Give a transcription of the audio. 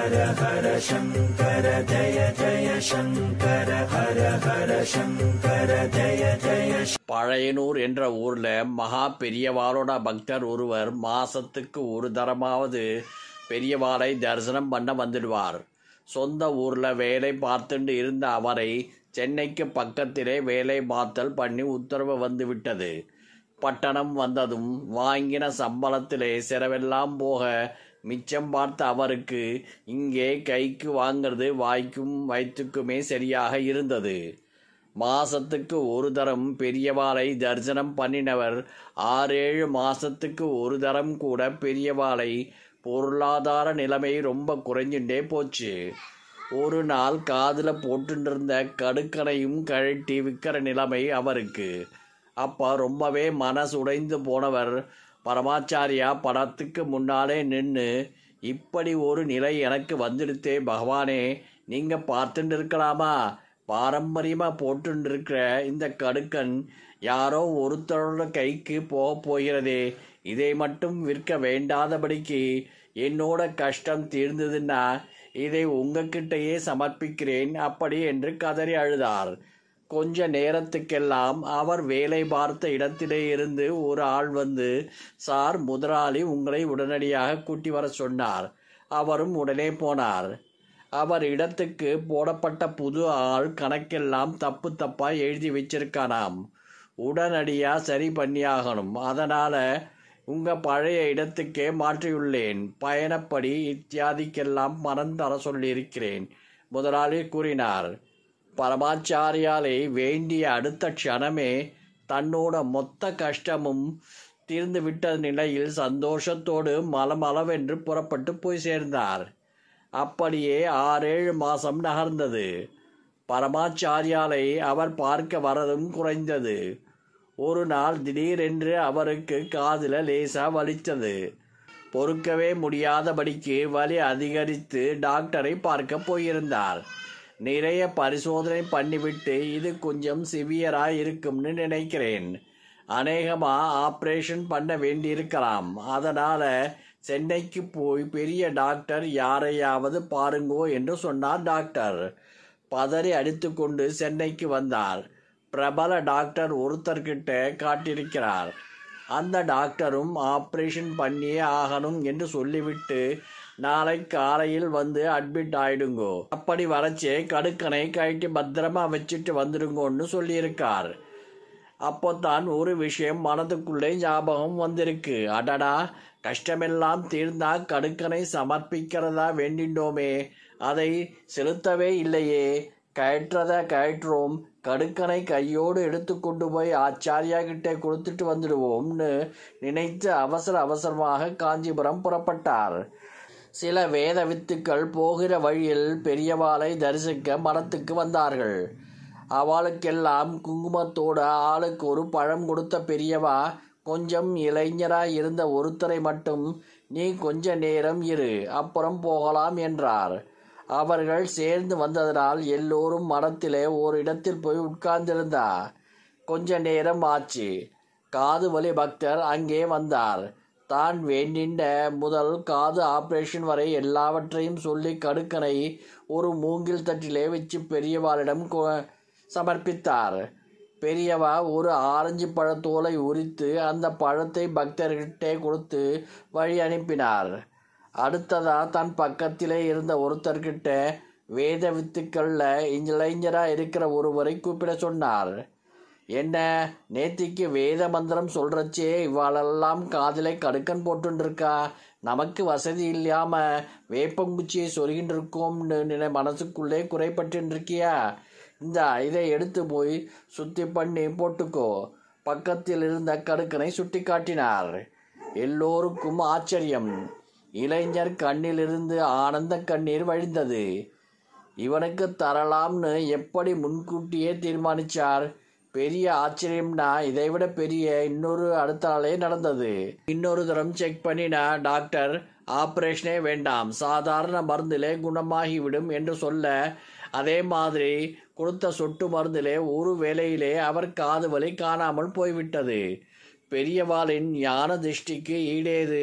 ஹர ஹர சங்கர ஜய ஜய சங்கர ஹர ஹர சங்கர ஜய ஜய பழையனூர் என்ற ஊர்ல மகா பெரியவாளோட பக்தர் ஒருவர் மாசத்துக்கு ஒரு தரமாவது பெரியவாளை தரிசனம் பண்ண வந்துடுவார் சொந்த ஊர்ல வேலை பார்த்துட்டு இருந்த அவரை சென்னைக்கு பக்கத்திலே வேலை பார்த்தல் பண்ணி உத்தரவு வந்துவிட்டது பட்டணம் வந்ததும் வாங்கின சம்பளத்திலே செலவெல்லாம் போக மிச்சம் பார்த்த அவருக்கு இங்கே கைக்கு வாங்கிறது வாய்க்கும் வயிற்றுக்குமே சரியாக இருந்தது மாசத்துக்கு ஒரு தரம் பெரியவாளை தரிசனம் பண்ணினவர் ஆறேழு மாசத்துக்கு ஒரு தரம் கூட பெரியவாளை பொருளாதார நிலைமை ரொம்ப குறைஞ்சுட்டே போச்சு ஒரு நாள் காதில் போட்டுருந்த கடுக்கனையும் கழட்டி விற்கிற நிலைமை அவருக்கு அப்போ ரொம்பவே மனசு உடைந்து போனவர் பரமாச்சாரியா படத்துக்கு முன்னாலே நின்று இப்படி ஒரு நிலை எனக்கு வந்துடுத்தே பகவானே நீங்கள் பார்த்துட்டு இருக்கலாமா பாரம்பரியமாக போட்டு இருக்கிற இந்த கடுக்கன் யாரோ ஒருத்தரோட கைக்கு போக போகிறதே இதை மட்டும் விற்க வேண்டாதபடிக்கு என்னோட கஷ்டம் தீர்ந்ததுன்னா இதை உங்ககிட்டயே சமர்ப்பிக்கிறேன் அப்படி என்று கதறி அழுதார் கொஞ்ச நேரத்துக்கெல்லாம் அவர் வேலை பார்த்த இடத்திலே இருந்து ஒரு ஆள் வந்து சார் முதலாளி உங்களை உடனடியாக கூட்டி வர சொன்னார் அவரும் உடனே போனார் அவர் இடத்துக்கு போடப்பட்ட புது ஆள் கணக்கெல்லாம் தப்பு தப்பாக எழுதி வச்சிருக்கானாம் உடனடியாக சரி பண்ணியாகணும் அதனால் உங்கள் பழைய இடத்துக்கே மாற்றியுள்ளேன் பயணப்படி இத்தியாதிக்கெல்லாம் மனம் தர சொல்லியிருக்கிறேன் முதலாளி கூறினார் பரமாச்சாரியாலை வேண்டிய அடுத்த க்ஷணமே தன்னோட மொத்த கஷ்டமும் தீர்ந்துவிட்ட நிலையில் சந்தோஷத்தோடு மலமளவென்று புறப்பட்டு போய் சேர்ந்தார் அப்படியே ஆறேழு மாதம் நகர்ந்தது பரமாச்சாரியாலை அவர் பார்க்க வரதும் குறைந்தது ஒரு நாள் திடீரென்று அவருக்கு காதில் லேசாக வலித்தது பொறுக்கவே முடியாதபடிக்கு வலி அதிகரித்து டாக்டரை பார்க்க போயிருந்தார் நிறைய பரிசோதனை பண்ணிவிட்டு இது கொஞ்சம் சிவியராக இருக்கும்னு நினைக்கிறேன் அநேகமாக ஆப்ரேஷன் பண்ண வேண்டியிருக்கலாம் அதனால் சென்னைக்கு போய் பெரிய டாக்டர் யாரையாவது பாருங்கோ என்று சொன்னார் டாக்டர் பதறி அடித்துக்கொண்டு சென்னைக்கு வந்தார் பிரபல டாக்டர் ஒருத்தர்கிட்ட காட்டியிருக்கிறார் அந்த டாக்டரும் ஆப்ரேஷன் பண்ணியே ஆகணும் என்று சொல்லிவிட்டு நாளை காலையில் வந்து அட்மிட் ஆயிடுங்கோ அப்படி வரச்சே கடுக்கனை கட்டி பத்திரமா வச்சுட்டு வந்துடுங்கோன்னு சொல்லியிருக்கார் அப்போத்தான் ஒரு விஷயம் மனதுக்குள்ளே ஞாபகம் வந்திருக்கு அடடா கஷ்டமெல்லாம் தீர்ந்தா கடுக்கனை சமர்ப்பிக்கிறதா வேண்டிண்டோமே அதை செலுத்தவே இல்லையே கயற்றதை கயற்றோம் கடுக்கனை கையோடு எடுத்துக்கொண்டு போய் ஆச்சாரியா கிட்டே கொடுத்துட்டு வந்துடுவோம்னு நினைத்து அவசர அவசரமாக காஞ்சிபுரம் புறப்பட்டார் சில வேத வித்துக்கள் போகிற வழியில் பெரியவாளை தரிசிக்க மரத்துக்கு வந்தார்கள் அவளுக்கெல்லாம் குங்குமத்தோடு ஆளுக்கு ஒரு பழம் கொடுத்த பெரியவா கொஞ்சம் இளைஞராய் இருந்த ஒருத்தரை மட்டும் நீ கொஞ்ச நேரம் இரு அப்புறம் போகலாம் என்றார் அவர்கள் சேர்ந்து வந்ததனால் எல்லோரும் மரத்திலே ஒரு இடத்தில் போய் உட்கார்ந்திருந்தார் கொஞ்ச நேரம் ஆச்சு காது வலி பக்தர் அங்கே வந்தார் தான் வேண்டின்ற முதல் காது ஆப்ரேஷன் வரை எல்லாவற்றையும் சொல்லி கடுக்கனை ஒரு மூங்கில் தட்டிலே வச்சு பெரியவாளிடம் சமர்ப்பித்தார் பெரியவா ஒரு ஆரஞ்சு பழத்தோலை உரித்து அந்த பழத்தை பக்தர்கிட்டே கொடுத்து வழி அனுப்பினார் அடுத்ததா தன் பக்கத்திலே இருந்த ஒருத்தர்கிட்ட வேத வித்துக்களில் இளைஞராக இருக்கிற ஒருவரை கூப்பிட சொன்னார் என்ன நேத்திக்கு வேத மந்திரம் சொல்கிறச்சே இவாளெல்லாம் காதலை கடுக்கன் போட்டுருக்கா நமக்கு வசதி இல்லாமல் வேப்பங்குச்சியை சொருகின்னு இருக்கோம்னு நினை மனசுக்குள்ளே குறைப்பட்டுருக்கியா இந்த இதை எடுத்து போய் சுத்தி பண்ணி போட்டுக்கோ பக்கத்தில் இருந்த கடுக்கனை சுட்டி காட்டினார் எல்லோருக்கும் ஆச்சரியம் இளைஞர் கண்ணிலிருந்து ஆனந்த கண்ணீர் வழிந்தது இவனுக்கு தரலாம்னு எப்படி முன்கூட்டியே தீர்மானிச்சார் பெரிய ஆச்சரியம்னா இதைவிட பெரிய இன்னொரு அடுத்த நாளே நடந்தது இன்னொரு தரம் செக் பண்ணினா டாக்டர் ஆப்ரேஷனே வேண்டாம் சாதாரண மருந்திலே குணமாகிவிடும் என்று சொல்ல அதே மாதிரி கொடுத்த சொட்டு மருந்திலே ஒரு வேளையிலே அவர் காது வலி காணாமல் போய்விட்டது பெரியவாளின் ஞான திருஷ்டிக்கு ஈடேது